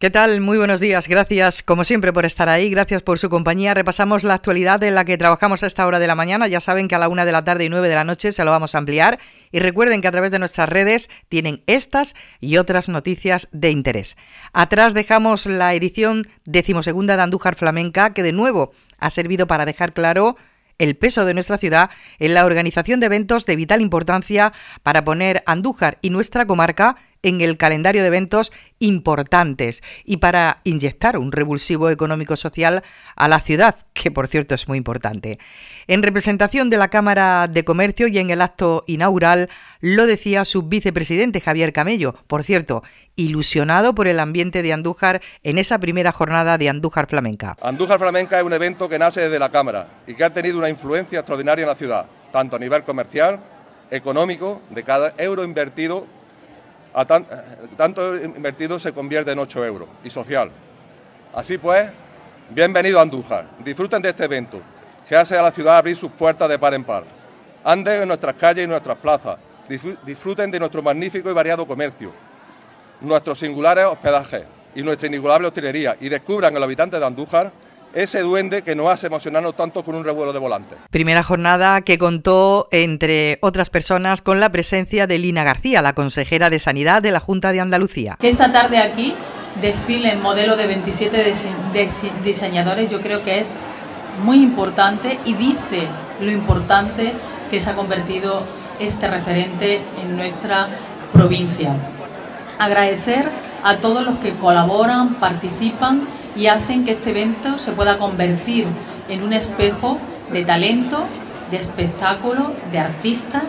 ¿Qué tal? Muy buenos días. Gracias, como siempre, por estar ahí. Gracias por su compañía. Repasamos la actualidad en la que trabajamos a esta hora de la mañana. Ya saben que a la una de la tarde y nueve de la noche se lo vamos a ampliar. Y recuerden que a través de nuestras redes tienen estas y otras noticias de interés. Atrás dejamos la edición decimosegunda de Andújar Flamenca, que de nuevo ha servido para dejar claro el peso de nuestra ciudad en la organización de eventos de vital importancia para poner Andújar y nuestra comarca en el calendario de eventos importantes y para inyectar un revulsivo económico-social a la ciudad, que por cierto es muy importante. En representación de la Cámara de Comercio y en el acto inaugural lo decía su vicepresidente Javier Camello, por cierto, ilusionado por el ambiente de Andújar en esa primera jornada de Andújar Flamenca. Andújar Flamenca es un evento que nace desde la Cámara y que ha tenido una influencia extraordinaria en la ciudad, tanto a nivel comercial, económico, de cada euro invertido tanto invertido se convierte en 8 euros y social. Así pues, bienvenido a Andújar. Disfruten de este evento que hace a la ciudad abrir sus puertas de par en par. Anden en nuestras calles y nuestras plazas. Disfruten de nuestro magnífico y variado comercio, nuestros singulares hospedajes y nuestra inigualable hostelería y descubran el habitante de Andújar ese duende que nos hace emocionarnos tanto con un revuelo de volante. Primera jornada que contó, entre otras personas, con la presencia de Lina García, la consejera de Sanidad de la Junta de Andalucía. Esta tarde aquí desfile en modelo de 27 diseñadores, yo creo que es muy importante y dice lo importante que se ha convertido este referente en nuestra provincia. Agradecer a todos los que colaboran, participan y hacen que este evento se pueda convertir en un espejo de talento, de espectáculo, de artista,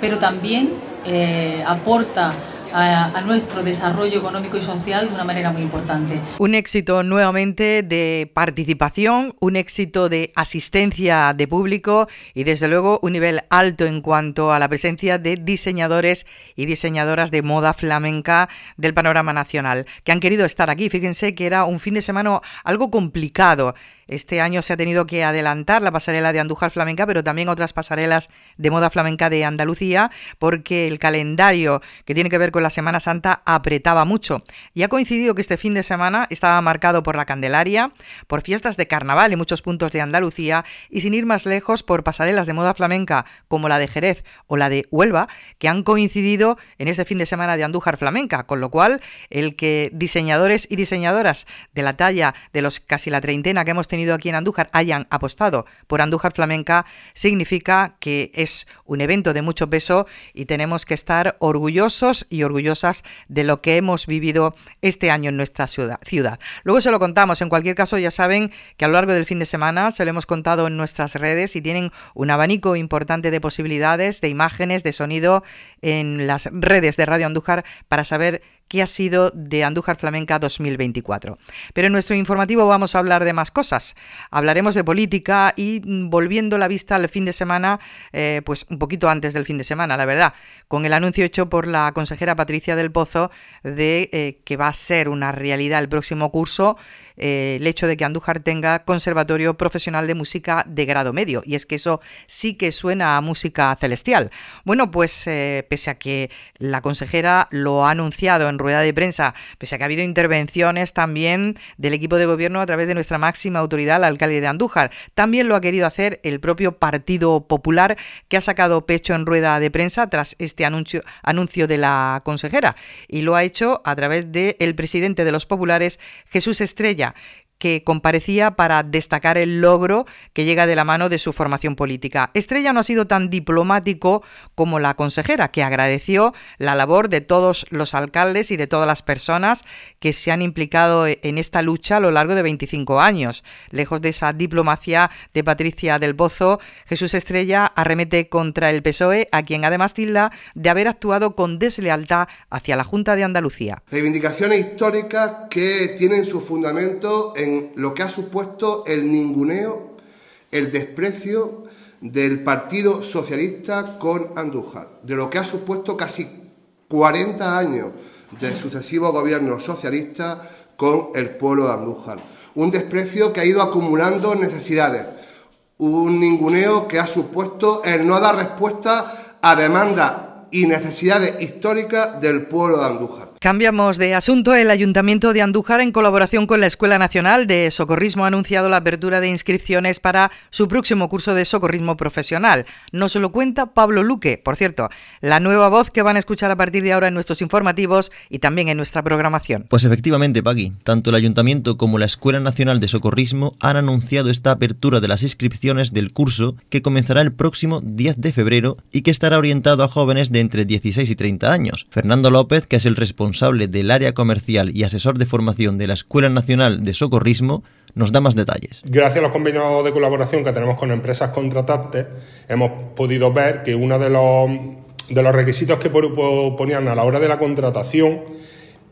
pero también eh, aporta a, nuestro desarrollo económico y social de una manera muy importante. Un éxito nuevamente de participación, un éxito de asistencia de público y desde luego un nivel alto en cuanto a la presencia de diseñadores y diseñadoras de moda flamenca del panorama nacional, que han querido estar aquí. Fíjense que era un fin de semana algo complicado este año se ha tenido que adelantar la pasarela de Andújar Flamenca, pero también otras pasarelas de moda flamenca de Andalucía, porque el calendario que tiene que ver con la Semana Santa apretaba mucho. Y ha coincidido que este fin de semana estaba marcado por la Candelaria, por fiestas de carnaval en muchos puntos de Andalucía y sin ir más lejos por pasarelas de moda flamenca como la de Jerez o la de Huelva, que han coincidido en este fin de semana de Andújar Flamenca, con lo cual el que diseñadores y diseñadoras de la talla de los casi la treintena que hemos tenido aquí en Andújar hayan apostado por Andújar Flamenca significa que es un evento de mucho peso y tenemos que estar orgullosos y orgullosas de lo que hemos vivido este año en nuestra ciudad. Luego se lo contamos. En cualquier caso, ya saben que a lo largo del fin de semana se lo hemos contado en nuestras redes y tienen un abanico importante de posibilidades, de imágenes, de sonido en las redes de Radio Andújar para saber que ha sido de Andújar Flamenca 2024. Pero en nuestro informativo vamos a hablar de más cosas. Hablaremos de política y mm, volviendo la vista al fin de semana, eh, pues un poquito antes del fin de semana, la verdad, con el anuncio hecho por la consejera Patricia del Pozo de eh, que va a ser una realidad el próximo curso eh, el hecho de que Andújar tenga Conservatorio Profesional de Música de grado medio. Y es que eso sí que suena a música celestial. Bueno, pues eh, pese a que la consejera lo ha anunciado en rueda de prensa, pese a que ha habido intervenciones también del equipo de gobierno a través de nuestra máxima autoridad, la alcalde de Andújar, también lo ha querido hacer el propio Partido Popular, que ha sacado pecho en rueda de prensa tras este anuncio, de la consejera. Y lo ha hecho a través del presidente de los populares, Jesús Estrella yeah que comparecía para destacar el logro que llega de la mano de su formación política. Estrella no ha sido tan diplomático como la consejera, que agradeció la labor de todos los alcaldes y de todas las personas que se han implicado e-, en esta lucha a lo largo de 25 años. Lejos de esa diplomacia de Patricia del Bozo, Jesús Estrella arremete contra el PSOE, a quien además tilda de haber actuado con deslealtad hacia la Junta de Andalucía. Reivindicaciones históricas que tienen su fundamento en lo que ha supuesto el ninguneo, el desprecio del Partido Socialista con Andújar, de lo que ha supuesto casi 40 años de sucesivo gobierno socialista con el pueblo de Andújar. Un desprecio que ha ido acumulando necesidades, un ninguneo que ha supuesto el no dar respuesta a demandas y necesidades históricas del pueblo de Andújar. Cambiamos de asunto. El Ayuntamiento de Andújar, en colaboración con la Escuela Nacional de Socorrismo, ha anunciado la apertura de inscripciones para su próximo curso de socorrismo profesional. Nos lo cuenta Pablo Luque, por cierto, la nueva voz que van a escuchar a partir de ahora en nuestros informativos y también en nuestra programación. Pues efectivamente, Paqui, tanto el Ayuntamiento como la Escuela Nacional de Socorrismo han anunciado esta apertura de las inscripciones del curso que comenzará el próximo 10 de febrero y que estará orientado a jóvenes de entre 16 y 30 años. Fernando López, que es el responsable responsable del área comercial y asesor de formación de la Escuela Nacional de Socorrismo, nos da más detalles. Gracias a los convenios de colaboración que tenemos con empresas contratantes, hemos podido ver que uno de los, de los requisitos que ponían a la hora de la contratación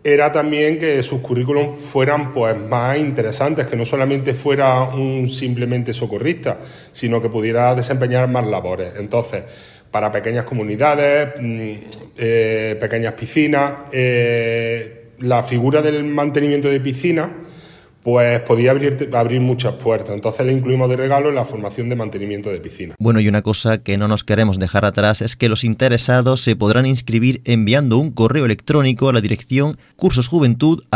era también que sus currículums fueran pues más interesantes, que no solamente fuera un simplemente socorrista, sino que pudiera desempeñar más labores. Entonces, para pequeñas comunidades, mm, eh, pequeñas piscinas. Eh, la figura del mantenimiento de piscina pues podía abrir, abrir muchas puertas. Entonces le incluimos de regalo la formación de mantenimiento de piscina. Bueno, y una cosa que no nos queremos dejar atrás es que los interesados se podrán inscribir enviando un correo electrónico a la dirección cursosjuventud.es.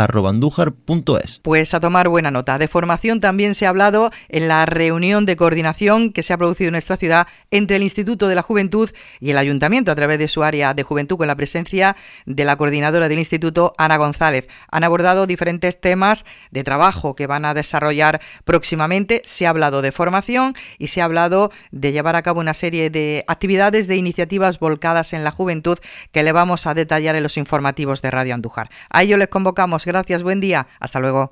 Pues a tomar buena nota. De formación también se ha hablado en la reunión de coordinación que se ha producido en nuestra ciudad entre el Instituto de la Juventud y el Ayuntamiento a través de su área de juventud con la presencia de la coordinadora del Instituto, Ana González. Han abordado diferentes temas de trabajo que van a desarrollar próximamente. Se ha hablado de formación y se ha hablado de llevar a cabo una serie de actividades, de iniciativas volcadas en la juventud que le vamos a detallar en los informativos de Radio Andújar. A ello les convocamos. Gracias, buen día. Hasta luego.